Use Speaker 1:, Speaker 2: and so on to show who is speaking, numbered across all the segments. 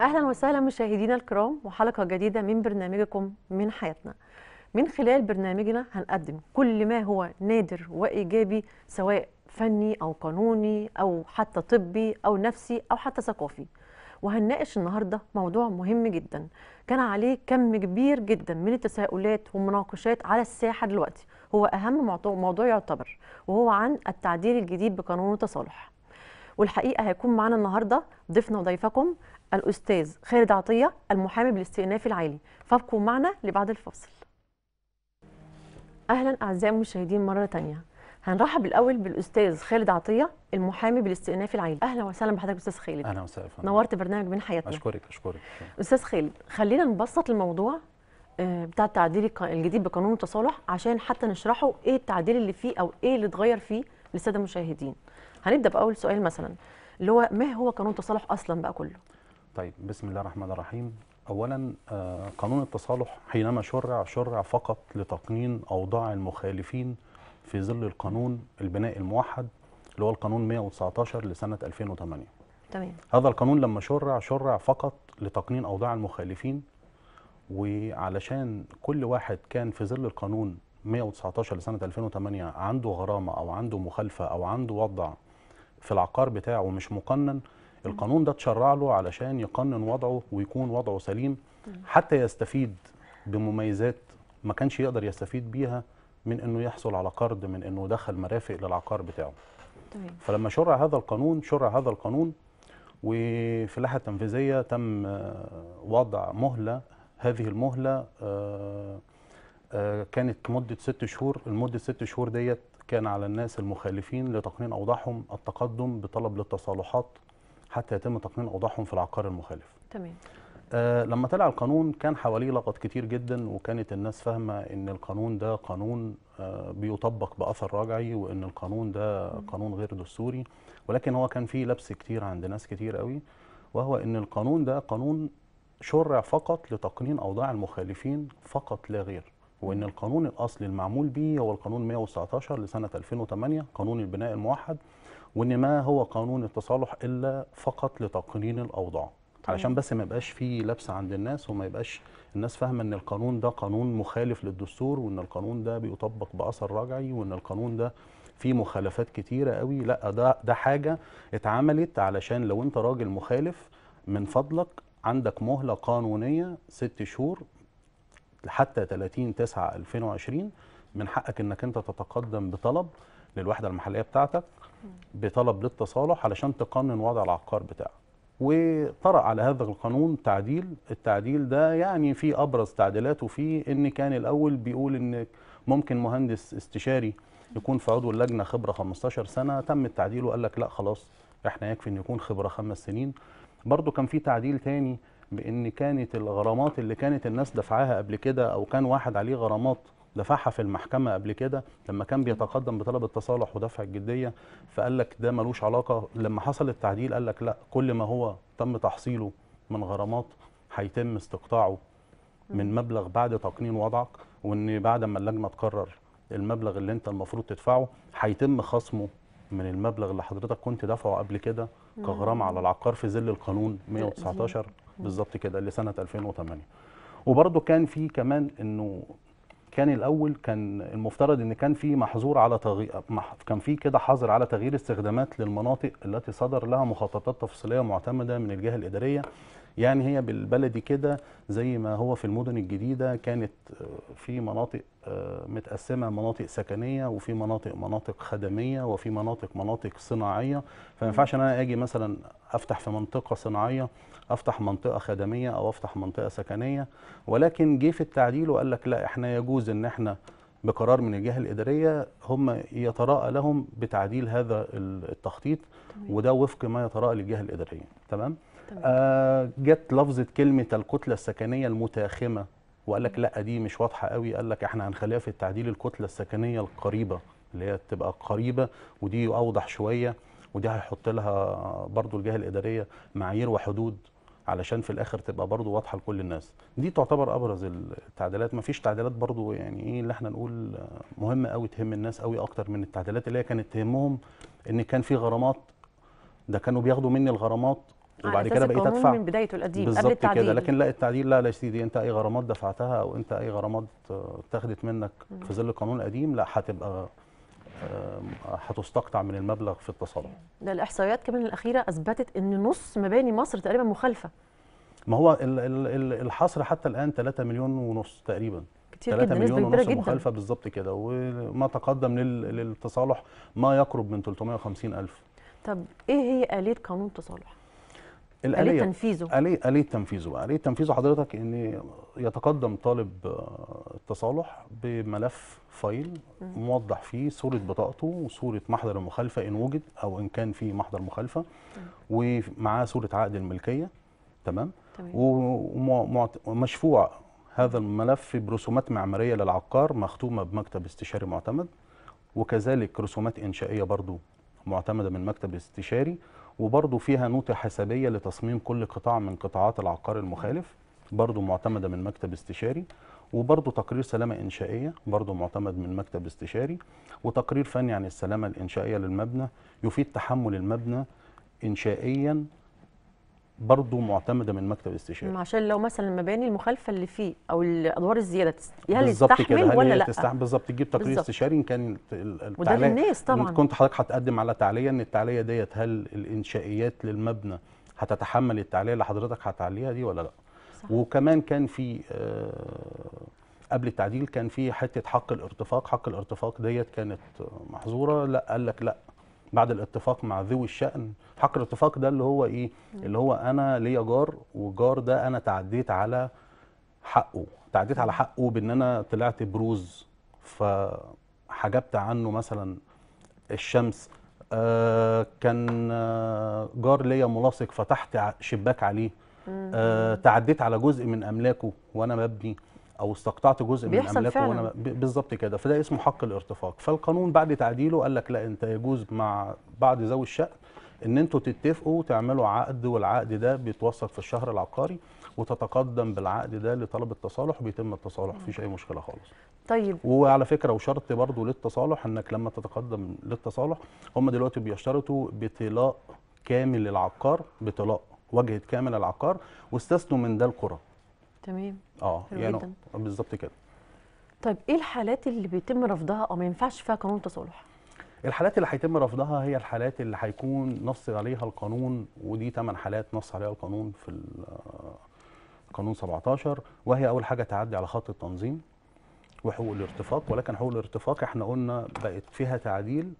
Speaker 1: اهلا وسهلا مشاهدينا الكرام وحلقه جديده من برنامجكم من حياتنا من خلال برنامجنا هنقدم كل ما هو نادر وايجابي سواء فني او قانوني او حتى طبي او نفسي او حتى ثقافي وهنناقش النهارده موضوع مهم جدا كان عليه كم كبير جدا من التساؤلات والمناقشات على الساحه دلوقتي هو اهم موضوع يعتبر وهو عن التعديل الجديد بقانون التصالح والحقيقه هيكون معانا النهارده ضيفنا وضيفكم الأستاذ خالد عطية المحامي بالاستئناف العالي فابقوا معنا لبعد الفاصل أهلا أعزائي المشاهدين مرة تانية هنرحب الأول بالأستاذ خالد عطية المحامي بالاستئناف العالي أهلا وسهلا بحضرتك أستاذ خالد أهلا وسهلا نورت برنامج من حياتنا أشكرك أشكرك أستاذ خالد خلينا نبسط الموضوع آه، بتاع التعديل الجديد بقانون التصالح عشان حتى نشرحه ايه التعديل اللي فيه او ايه اللي اتغير فيه للساده المشاهدين هنبدا باول سؤال مثلا اللي هو ما هو قانون التصالح اصلا بقى كله
Speaker 2: طيب بسم الله الرحمن الرحيم اولا آه، قانون التصالح حينما شرع شرع فقط لتقنين اوضاع المخالفين في ظل القانون البناء الموحد اللي هو القانون 119 لسنه 2008 تمام هذا القانون لما شرع شرع فقط لتقنين اوضاع المخالفين وعلشان كل واحد كان في ظل القانون 119 لسنه 2008 عنده غرامه او عنده مخالفه او عنده وضع في العقار بتاعه مش مقنن القانون ده اتشرع له علشان يقنن وضعه ويكون وضعه سليم حتى يستفيد بمميزات ما كانش يقدر يستفيد بيها من انه يحصل على قرض من انه دخل مرافق للعقار بتاعه طيب. فلما شرع هذا القانون شرع هذا القانون وفي اللائحه التنفيذيه تم آه، وضع مهله هذه المهله آه، آه، كانت مده ست شهور المده ست شهور ديت كان على الناس المخالفين لتقنين اوضاعهم التقدم بطلب للتصالحات حتى يتم تقنين اوضاعهم في العقار المخالف تمام آه لما طلع القانون كان حواليه لغط كتير جدا وكانت الناس فاهمه ان القانون ده قانون آه بيطبق باثر رجعي وان القانون ده قانون غير دستوري ولكن هو كان فيه لبس كتير عند ناس كتير قوي وهو ان القانون ده قانون شرع فقط لتقنين اوضاع المخالفين فقط لا غير وان القانون الاصلي المعمول به هو القانون 119 لسنه 2008 قانون البناء الموحد وان ما هو قانون التصالح الا فقط لتقنين الاوضاع طيب. علشان بس ما يبقاش فيه لبس عند الناس وما يبقاش الناس فاهمه ان القانون ده قانون مخالف للدستور وان القانون ده بيطبق باثر رجعي وان القانون ده فيه مخالفات كتيره قوي لا ده ده حاجه اتعملت علشان لو انت راجل مخالف من فضلك عندك مهله قانونيه ست شهور حتى 30 9 2020 من حقك انك انت تتقدم بطلب للوحده المحليه بتاعتك بطلب للتصالح علشان تقنن وضع العقار بتاعه وطرأ على هذا القانون تعديل التعديل ده يعني في أبرز تعديلاته فيه إن كان الأول بيقول إن ممكن مهندس استشاري يكون في عضو اللجنة خبرة 15 سنة تم التعديل وقال لك لا خلاص احنا يكفي إن يكون خبرة خمس سنين برضو كان في تعديل تاني بإن كانت الغرامات اللي كانت الناس دفعها قبل كده أو كان واحد عليه غرامات دفعها في المحكمه قبل كده لما كان بيتقدم بطلب التصالح ودفع الجديه فقال لك ده ملوش علاقه لما حصل التعديل قال لك لا كل ما هو تم تحصيله من غرامات هيتم استقطاعه من مبلغ بعد تقنين وضعك وان بعد ما اللجنه تقرر المبلغ اللي انت المفروض تدفعه هيتم خصمه من المبلغ اللي حضرتك كنت دافعه قبل كده كغرامه على العقار في ظل القانون 119 بالظبط كده لسنه 2008 وبرده كان في كمان انه كان الاول كان المفترض ان كان في محظور على تغيير كان في كده حظر على تغيير استخدامات للمناطق التي صدر لها مخططات تفصيليه معتمده من الجهه الاداريه يعني هي بالبلدي كده زي ما هو في المدن الجديدة كانت آه، في مناطق آه، متقسمة مناطق سكنية وفي مناطق مناطق خدمية وفي مناطق مناطق صناعية فما ينفعش ان انا اجي مثلا افتح في منطقة صناعية افتح منطقة خدمية او افتح منطقة سكنية ولكن جه في التعديل وقال لك لا احنا يجوز ان احنا بقرار من الجهه الاداريه هم يتراءى لهم بتعديل هذا التخطيط تمام. وده وفق ما يتراءى للجهه الاداريه تمام, تمام. آه جت لفظه كلمه الكتله السكنيه المتاخمه وقال لك لا دي مش واضحه قوي قال لك احنا هنخليها في التعديل الكتله السكنيه القريبه اللي هي تبقى قريبه ودي اوضح شويه ودي هيحط لها برضو الجهه الاداريه معايير وحدود علشان في الاخر تبقى برضو واضحه لكل الناس دي تعتبر ابرز التعديلات مفيش تعديلات برضو يعني ايه اللي احنا نقول مهمه قوي تهم الناس قوي اكتر من التعديلات اللي هي كانت تهمهم ان كان في غرامات ده كانوا بياخدوا مني الغرامات وبعد كده بقيت ادفع من بدايته القديم قبل التعديل كده لكن لا التعديل لا لا يا سيدي انت اي غرامات دفعتها او انت اي غرامات اتخذت منك في ظل القانون القديم لا هتبقى هتستقطع من المبلغ في التصالح
Speaker 1: ده الاحصائيات كمان الاخيره اثبتت ان نص مباني مصر تقريبا مخالفه.
Speaker 2: ما هو الحصر حتى الان 3 مليون ونص تقريبا. كتير 3 جدا مليون ونص مخالفه بالظبط كده وما تقدم للتصالح ما يقرب من 350 الف.
Speaker 1: طب ايه هي اليه قانون التصالح؟
Speaker 2: الآلية آلية تنفيذه آلية, آلية تنفيذه بقى آلية تنفيذه حضرتك إن يتقدم طالب التصالح آه، بملف فايل موضح فيه صورة بطاقته وصورة محضر المخالفة إن وجد أو إن كان في محضر مخالفة ومعاه صورة عقد الملكية تمام, ومشفوع هذا الملف برسومات معمارية للعقار مختومة بمكتب استشاري معتمد وكذلك رسومات إنشائية برضو معتمدة من مكتب استشاري وبرضه فيها نوتة حسابية لتصميم كل قطاع من قطاعات العقار المخالف برضه معتمدة من مكتب استشاري وبرضه تقرير سلامة إنشائية برضه معتمد من مكتب استشاري وتقرير فني عن السلامة الإنشائية للمبنى يفيد تحمل المبنى إنشائيا برضه معتمده من مكتب الاستشاري
Speaker 1: عشان لو مثلا المباني المخالفه اللي فيه او الادوار الزياده هل تستحمل كده هل ولا لا تستحمل
Speaker 2: بالظبط تجيب تقرير استشاري ان كان وده للناس طبعا كنت حضرتك هتقدم على تعليه ان التعليه ديت هل الانشائيات للمبنى هتتحمل التعليه اللي حضرتك هتعليها دي ولا لا صح. وكمان كان في آه، قبل التعديل كان في حته حق الارتفاق حق الارتفاق ديت كانت محظوره لا قال لك لا بعد الاتفاق مع ذوي الشأن حق الاتفاق ده اللي هو إيه اللي هو أنا ليا جار والجار ده أنا تعديت على حقه تعديت على حقه بان انا طلعت بروز فحجبت عنه مثلا الشمس آه كان آه جار ليا ملاصق فتحت شباك عليه آه تعديت على جزء من املاكه وانا ببني او استقطعت جزء من املاكه وانا بالظبط كده فده اسمه حق الارتفاق فالقانون بعد تعديله قال لك لا انت يجوز مع بعض ذوي الشأن ان انتوا تتفقوا تعملوا عقد والعقد ده بيتوثق في الشهر العقاري وتتقدم بالعقد ده لطلب التصالح وبيتم التصالح مفيش اي مشكله خالص طيب وعلى فكره وشرط برضو للتصالح انك لما تتقدم للتصالح هم دلوقتي بيشترطوا بطلاء كامل للعقار بطلاء وجهه كامل العقار واستثنوا من ده القرى تمام اه يعني بالظبط كده
Speaker 1: طيب ايه الحالات اللي بيتم رفضها او ما ينفعش فيها قانون التصالح؟
Speaker 2: الحالات اللي هيتم رفضها هي الحالات اللي هيكون نص عليها القانون ودي 8 حالات نص عليها القانون في القانون آه، 17 وهي اول حاجه تعدي على خط التنظيم وحقوق الارتفاق ولكن حقوق الارتفاق احنا قلنا بقت فيها تعديل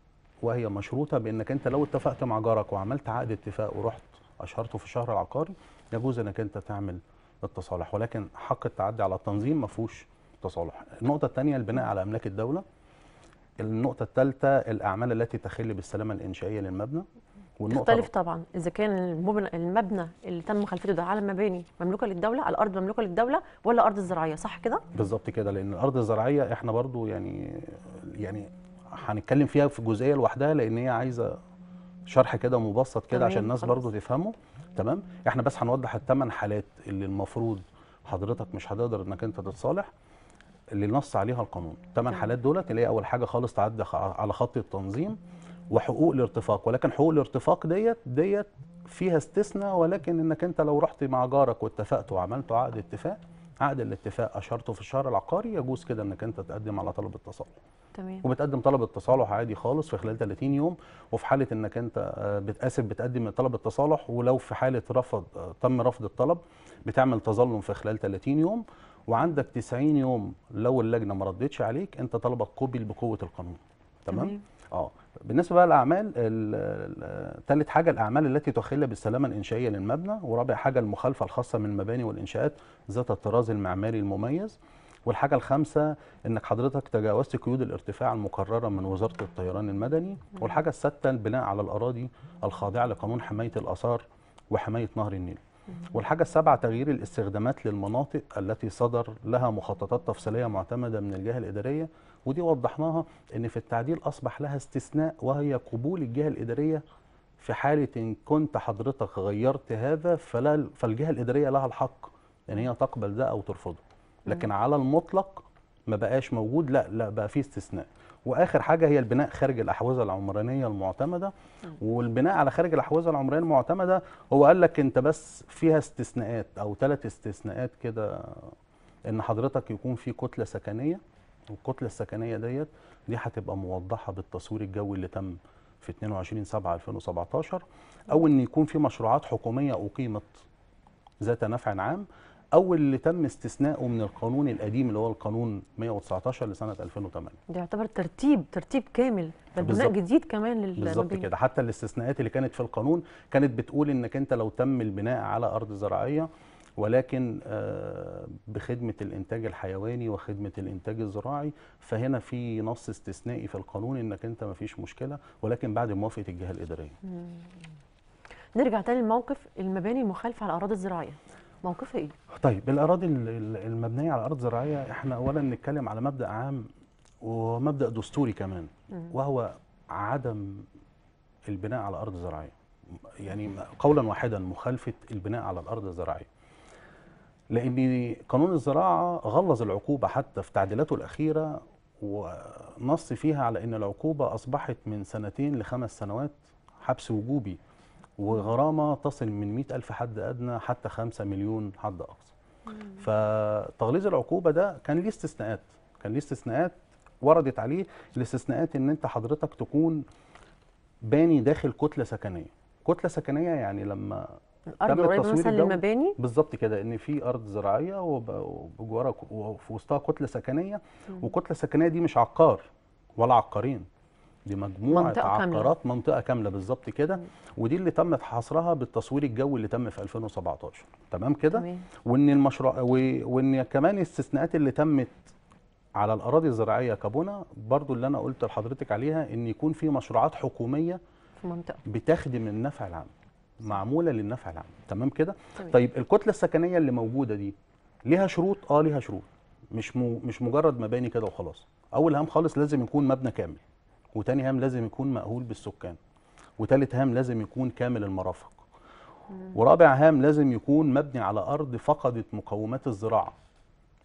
Speaker 2: وهي مشروطه بانك انت لو اتفقت مع جارك وعملت عقد اتفاق ورحت اشهرته في الشهر العقاري يجوز انك انت تعمل التصالح ولكن حق التعدي على التنظيم ما فيهوش تصالح النقطه الثانيه البناء على املاك الدوله النقطه الثالثه الاعمال التي تخل بالسلامه الانشائيه للمبنى تختلف
Speaker 1: طبعا اذا كان المبنى اللي تم خلفيته ده على مباني مملوكه للدوله على الارض مملوكه للدوله ولا ارض زراعيه صح كده
Speaker 2: بالظبط كده لان الارض الزراعيه احنا برضو يعني يعني هنتكلم فيها في جزئيه لوحدها لان هي عايزه شرح كده مبسط كده عشان الناس برضو تفهمه تمام احنا بس هنوضح الثمان حالات اللي المفروض حضرتك مش هتقدر انك انت تتصالح اللي نص عليها القانون الثمان حالات دولت اللي هي اول حاجه خالص تعدي على خط التنظيم وحقوق الارتفاق ولكن حقوق الارتفاق ديت ديت فيها استثناء ولكن انك انت لو رحت مع جارك واتفقت وعملت عقد اتفاق عقد الاتفاق اشرته في الشهر العقاري يجوز كده انك انت تقدم على طلب التصالح تمام وبتقدم طلب التصالح عادي خالص في خلال 30 يوم وفي حاله انك انت آه، بتاسف بتقدم طلب التصالح ولو في حاله رفض آه، تم رفض الطلب بتعمل تظلم في خلال 30 يوم وعندك 90 يوم لو اللجنه ما ردتش عليك انت طلبك قبل بقوه القانون تمام, تمام. اه بالنسبه بقى للاعمال ثالث حاجه الاعمال التي تخل بالسلامه الانشائيه للمبنى ورابع حاجه المخالفه الخاصه من المباني والانشاءات ذات الطراز المعماري المميز والحاجه الخامسه انك حضرتك تجاوزت قيود الارتفاع المقرره من وزاره الطيران المدني والحاجه السادسه البناء على الاراضي الخاضعه لقانون حمايه الاثار وحمايه نهر النيل والحاجة السابعة تغيير الاستخدامات للمناطق التي صدر لها مخططات تفصيلية معتمدة من الجهة الإدارية ودي وضحناها إن في التعديل أصبح لها استثناء وهي قبول الجهة الإدارية في حالة إن كنت حضرتك غيرت هذا فلا فالجهة الإدارية لها الحق إن هي تقبل ده أو ترفضه لكن على المطلق ما بقاش موجود لا لا بقى في استثناء واخر حاجه هي البناء خارج الاحوزه العمرانيه المعتمده والبناء على خارج الاحوزه العمرانيه المعتمده هو قال لك انت بس فيها استثناءات او ثلاث استثناءات كده ان حضرتك يكون في كتله سكنيه والكتله السكنيه ديت دي هتبقى موضحه بالتصوير الجوي اللي تم في 22 7 2017 او ان يكون في مشروعات حكوميه اقيمت ذات نفع عام اول اللي تم استثنائه من القانون القديم اللي هو القانون 119 لسنه 2008
Speaker 1: ده يعتبر ترتيب ترتيب كامل بل بناء جديد كمان لل بالظبط كده
Speaker 2: حتى الاستثناءات اللي كانت في القانون كانت بتقول انك انت لو تم البناء على ارض زراعيه ولكن آه، بخدمة الإنتاج الحيواني وخدمة الإنتاج الزراعي فهنا في نص استثنائي في القانون إنك أنت ما فيش مشكلة ولكن بعد موافقة الجهة الإدارية
Speaker 1: نرجع تاني لموقف المباني المخالفة على الأراضي الزراعية موقفها ايه؟
Speaker 2: طيب الاراضي المبنيه على ارض زراعيه احنا اولا نتكلم على مبدا عام ومبدا دستوري كمان وهو عدم البناء على ارض زراعيه يعني قولا واحدا مخالفه البناء على الارض الزراعيه لان قانون الزراعه غلظ العقوبه حتى في تعديلاته الاخيره ونص فيها على ان العقوبه اصبحت من سنتين لخمس سنوات حبس وجوبي وغرامه تصل من 100 الف حد ادنى حتى 5 مليون حد اقصى فتغليظ العقوبه ده كان ليه استثناءات كان ليه استثناءات وردت عليه الاستثناءات ان انت حضرتك تكون باني داخل كتله سكنيه كتله سكنيه يعني لما الارض قريبه مثلا للمباني بالظبط كده ان في ارض زراعيه وبجوارها وفي وسطها كتله سكنيه والكتله السكنيه دي مش عقار ولا عقارين دي مجموعه منطقة عقارات كاملة. منطقه كامله بالظبط كده ودي اللي تم حصرها بالتصوير الجوي اللي تم في 2017 تمام كده وان المشروع وان كمان الاستثناءات اللي تمت على الاراضي الزراعيه كابونا برضو اللي انا قلت لحضرتك عليها ان يكون في مشروعات حكوميه في منطقه بتخدم النفع العام معموله للنفع العام تمام كده طيب الكتله السكنيه اللي موجوده دي ليها شروط اه ليها شروط مش م... مش مجرد مباني كده وخلاص اول هام خالص لازم يكون مبنى كامل وتاني هام لازم يكون مأهول بالسكان وتالت هام لازم يكون كامل المرافق ورابع هام لازم يكون مبني على أرض فقدت مقومات الزراعة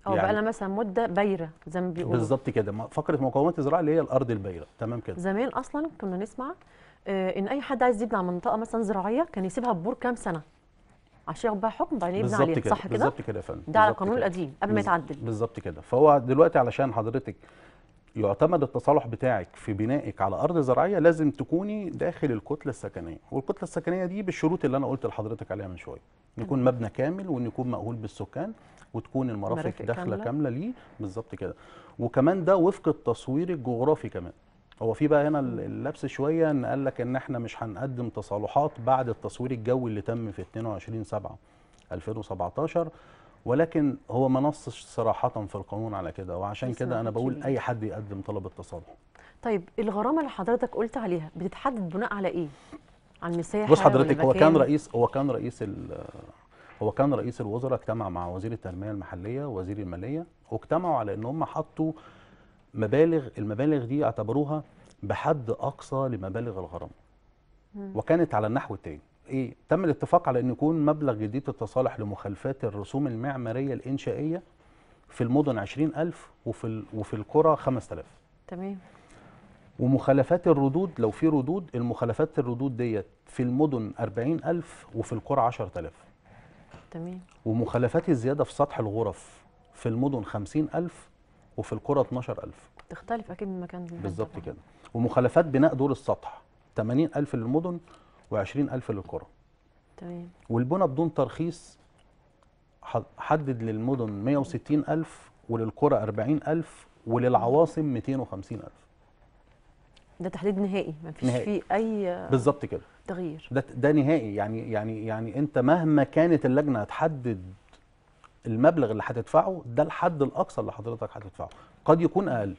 Speaker 2: او يعني بقى لها
Speaker 1: مثلا مده بايره زي ما بيقولوا بالظبط
Speaker 2: كده فقره مقومات الزراعه اللي هي الارض البايره تمام كده
Speaker 1: زمان اصلا كنا نسمع آه، ان اي حد عايز يبني على منطقه مثلا زراعيه كان يسيبها ببور كام سنه عشان ياخد بقى حكم بعدين يبني عليها صح كده بالظبط
Speaker 2: كده يا فندم ده على القانون القديم قبل ما يتعدل بالظبط كده فهو دلوقتي علشان حضرتك يعتمد التصالح بتاعك في بنائك على ارض زراعيه لازم تكوني داخل الكتله السكنيه والكتله السكنيه دي بالشروط اللي انا قلت لحضرتك عليها من شويه يكون مبنى كامل وان يكون مأهول بالسكان وتكون المرافق داخله كامله ليه بالظبط كده وكمان ده وفق التصوير الجغرافي كمان هو في بقى هنا اللبس شويه ان قال لك ان احنا مش هنقدم تصالحات بعد التصوير الجوي اللي تم في 22 7 2017 ولكن هو ما نصش صراحه في القانون على كده وعشان كده انا بقول اي حد يقدم طلب التصالح
Speaker 1: طيب الغرامه اللي حضرتك قلت عليها بتتحدد بناء على ايه على المساحه بص حضرتك هو كان
Speaker 2: رئيس هو كان رئيس هو كان رئيس الوزراء اجتمع مع وزير التنميه المحليه ووزير الماليه واجتمعوا على ان هم حطوا مبالغ المبالغ دي اعتبروها بحد اقصى لمبالغ الغرامه وكانت على النحو التالي ايه تم الاتفاق على ان يكون مبلغ جديد التصالح لمخالفات الرسوم المعماريه الانشائيه في المدن 20000 وفي ال... وفي القرى 5000 تمام ومخالفات الردود لو في ردود المخالفات الردود ديت في المدن 40000 وفي القرى 10000 تمام ومخالفات الزياده في سطح الغرف في المدن 50000 وفي القرى 12000
Speaker 1: تختلف اكيد من مكان لمكان بالظبط
Speaker 2: كده ومخالفات بناء دور السطح 80000 للمدن و20000 للقرى تمام والبنى بدون ترخيص حدد للمدن 160000 وللقرى 40000 وللعواصم 250000
Speaker 1: ده تحديد نهائي ما فيش فيه اي بالظبط كده تغيير
Speaker 2: ده ده نهائي يعني يعني يعني انت مهما كانت اللجنه هتحدد المبلغ اللي هتدفعه ده الحد الاقصى اللي حضرتك هتدفعه قد يكون اقل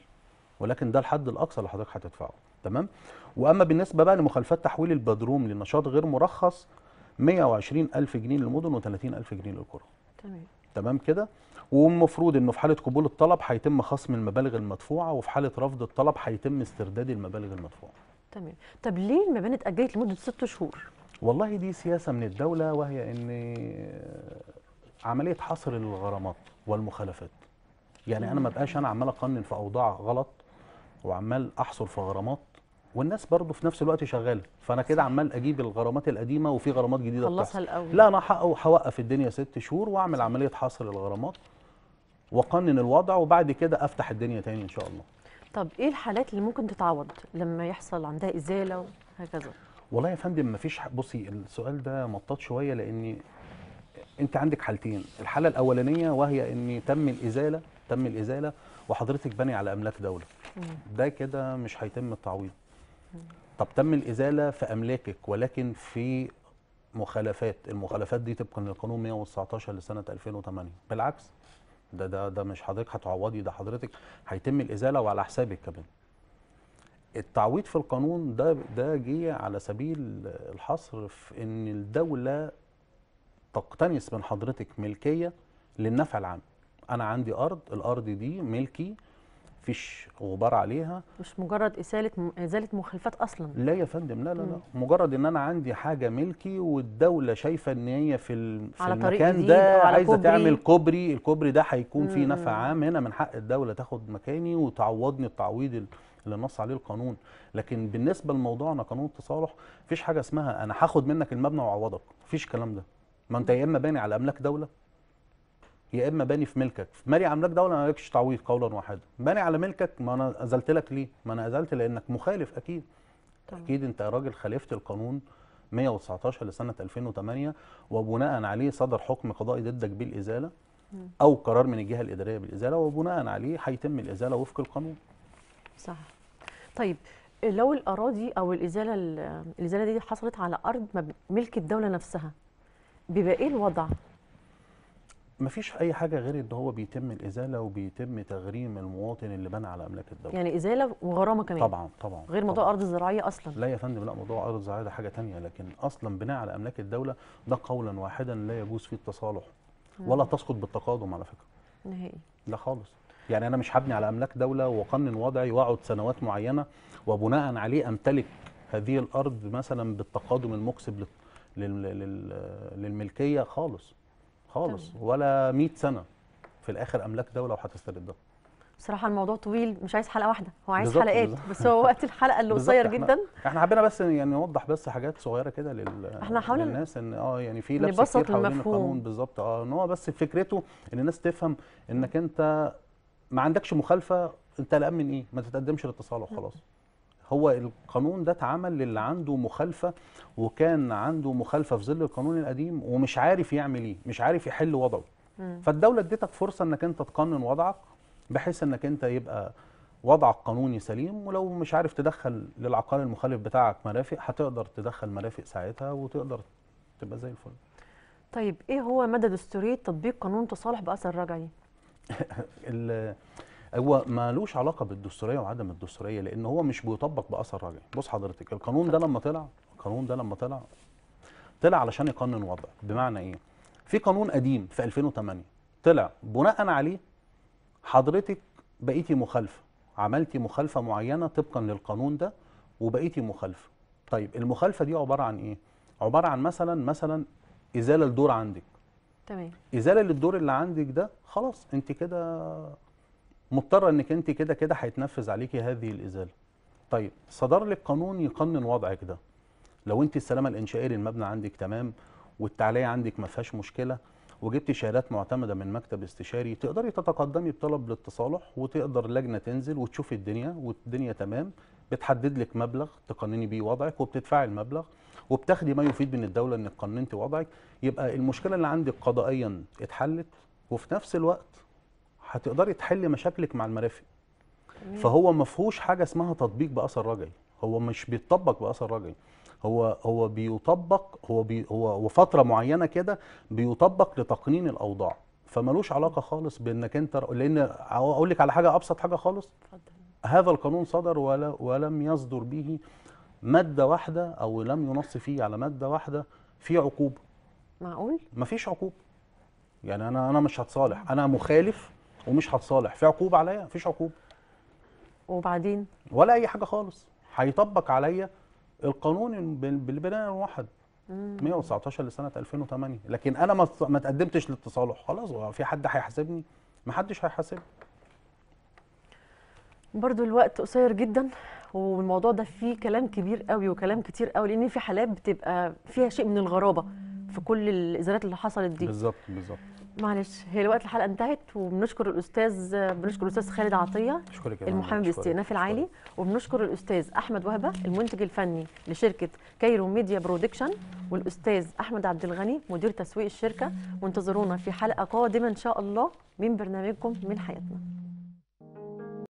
Speaker 2: ولكن ده الحد الاقصى اللي حضرتك هتدفعه تمام واما بالنسبه بقى لمخالفات تحويل البدروم لنشاط غير مرخص 120 ألف جنيه للمدن و30 ألف جنيه للقرى تمام تمام كده والمفروض انه في حاله قبول الطلب هيتم خصم المبالغ المدفوعه وفي حاله رفض الطلب هيتم استرداد المبالغ المدفوعه
Speaker 1: تمام طب ليه المباني اتاجلت لمده ست شهور
Speaker 2: والله دي سياسه من الدوله وهي ان عمليه حصر الغرامات والمخالفات يعني انا ما بقاش انا عمال اقنن في اوضاع غلط وعمال احصر في غرامات والناس برضه في نفس الوقت شغاله فانا كده عمال اجيب الغرامات القديمه وفي غرامات جديده خلصها الاول لا انا هوقف الدنيا ست شهور واعمل عمليه حصر الغرامات واقنن الوضع وبعد كده افتح الدنيا تاني ان شاء الله
Speaker 1: طب ايه الحالات اللي ممكن تتعوض لما يحصل عندها ازاله وهكذا
Speaker 2: والله يا فندم مفيش بصي السؤال ده مطاط شويه لان انت عندك حالتين الحاله الاولانيه وهي ان تم الازاله تم الازاله وحضرتك بني على املاك دوله ده كده مش هيتم التعويض طب تم الازاله في املاكك ولكن في مخالفات المخالفات دي طبقا للقانون 119 لسنه 2008 بالعكس ده ده ده مش حضرتك هتعوضي ده حضرتك هيتم الازاله وعلى حسابك كمان التعويض في القانون ده ده جه على سبيل الحصر في ان الدوله تقتنص من حضرتك ملكيه للنفع العام انا عندي ارض الارض دي ملكي فيش غبار عليها
Speaker 1: مش مجرد ازاله ازاله مخالفات اصلا
Speaker 2: لا يا فندم لا لا لا مجرد ان انا عندي حاجه ملكي والدوله شايفه ان هي في, في على المكان ده عايزه كوبري. تعمل كوبري الكوبري ده هيكون فيه نفع عام هنا من حق الدوله تاخد مكاني وتعوضني التعويض اللي نص عليه القانون لكن بالنسبه لموضوعنا قانون التصالح مفيش حاجه اسمها انا هاخد منك المبنى واعوضك مفيش الكلام ده ما انت يا اما باني على املاك دوله يا اما باني في ملكك مالي عملاك دوله ما ولا مالكش تعويض قولا واحدا باني على ملكك ما انا اذلت لك ليه ما انا اذلت لانك مخالف اكيد طبعا. اكيد انت يا راجل خالفت القانون 119 لسنه 2008 وبناء عليه صدر حكم قضائي ضدك بالازاله او قرار من الجهه الاداريه بالازاله وبناء عليه هيتم الازاله وفق القانون
Speaker 1: صح طيب لو الاراضي او الازاله الازاله دي حصلت على ارض ملك الدوله نفسها بيبقى ايه الوضع
Speaker 2: ما فيش اي حاجه غير ان هو بيتم الازاله وبيتم تغريم المواطن اللي بنى على املاك الدوله يعني
Speaker 1: ازاله وغرامه كمان طبعا
Speaker 2: طبعا غير موضوع الارض الزراعيه اصلا لا يا فندم لا موضوع الارض الزراعيه ده حاجه ثانيه لكن اصلا بناء على املاك الدوله ده قولا واحدا لا يجوز فيه التصالح آه. ولا تسقط بالتقادم على فكره نهائي لا خالص يعني انا مش هبني على املاك دوله واقنن وضعي واقعد سنوات معينه وبناء عليه امتلك هذه الارض مثلا بالتقادم المكسب للملكيه خالص خالص طبعا. ولا 100 سنه في الاخر املاك دوله وهتسترد
Speaker 1: بصراحه الموضوع طويل مش عايز حلقه واحده هو عايز حلقات بالزبط. بس هو وقت الحلقه اللي قصير جدا
Speaker 2: احنا حبينا بس يعني نوضح بس حاجات صغيره كده لل احنا حاولنا للناس ان اه يعني في لبس كتير حوالين القانون بالظبط اه ان هو بس فكرته ان الناس تفهم انك انت ما عندكش مخالفه انت قلقان من ايه ما تتقدمش للتصالح وخلاص هو القانون ده اتعمل للي عنده مخالفة وكان عنده مخالفة في ظل القانون القديم ومش عارف يعمل ايه مش عارف يحل وضعه م. فالدولة اديتك فرصة انك انت تقنن وضعك بحيث انك انت يبقى وضعك قانوني سليم ولو مش عارف تدخل للعقار المخالف بتاعك مرافق هتقدر تدخل مرافق ساعتها وتقدر تبقى زي الفل طيب ايه هو مدى دستوريه
Speaker 1: تطبيق قانون تصالح باثر رجعي
Speaker 2: هو مالوش علاقه بالدستوريه وعدم الدستوريه لان هو مش بيطبق باثر راجعي بص حضرتك القانون ده لما طلع القانون ده لما طلع طلع علشان يقنن وضع بمعنى ايه في قانون قديم في 2008 طلع بناء عليه حضرتك بقيتي مخالفه عملتي مخالفه معينه طبقا للقانون ده وبقيتي مخالفه طيب المخالفه دي عباره عن ايه عباره عن مثلا مثلا ازاله لدور عندك تمام ازاله للدور اللي عندك ده خلاص انت كده مضطره انك انت كده كده هيتنفذ عليكي هذه الازاله طيب صدر لك قانون يقنن وضعك ده لو انت السلامه الانشائيه للمبنى عندك تمام والتعليه عندك ما فيهاش مشكله وجبت شهادات معتمده من مكتب استشاري تقدري تتقدمي بطلب للتصالح وتقدر لجنه تنزل وتشوف الدنيا والدنيا تمام بتحدد لك مبلغ تقنني بيه وضعك وبتدفعي المبلغ وبتاخدي ما يفيد من الدوله انك قننتي وضعك يبقى المشكله اللي عندك قضائيا اتحلت وفي نفس الوقت هتقدري تحلي مشاكلك مع المرافق فهو ما فيهوش حاجه اسمها تطبيق باثر رجعي هو مش بيتطبق باثر رجعي هو هو بيطبق هو بي هو وفتره معينه كده بيطبق لتقنين الاوضاع فمالوش علاقه خالص بانك انت لان اقول لك على حاجه ابسط حاجه خالص هذا القانون صدر ولا ولم يصدر به ماده واحده او لم ينص فيه على ماده واحده في عقوبه معقول مفيش عقوبه يعني انا انا مش هتصالح انا مخالف ومش هتصالح في عقوبه عليا مفيش عقوبه وبعدين ولا اي حاجه خالص هيطبق عليا القانون بالبناء الموحد 119 لسنه 2008 لكن انا ما تقدمتش للتصالح خلاص هو في حد هيحاسبني ما حدش هيحاسبني
Speaker 1: برضو الوقت قصير جدا والموضوع ده فيه كلام كبير قوي وكلام كتير قوي لان في حالات بتبقى فيها شيء من الغرابه في كل الازالات اللي حصلت دي بالظبط بالظبط معلش هي الوقت الحلقه انتهت وبنشكر الاستاذ بنشكر الاستاذ خالد عطيه
Speaker 2: المحامي باستئناف
Speaker 1: العالي وبنشكر الاستاذ احمد وهبه المنتج الفني لشركه كايرو ميديا برودكشن والاستاذ احمد عبد الغني مدير تسويق الشركه وانتظرونا في حلقه قادمه ان شاء الله من برنامجكم من حياتنا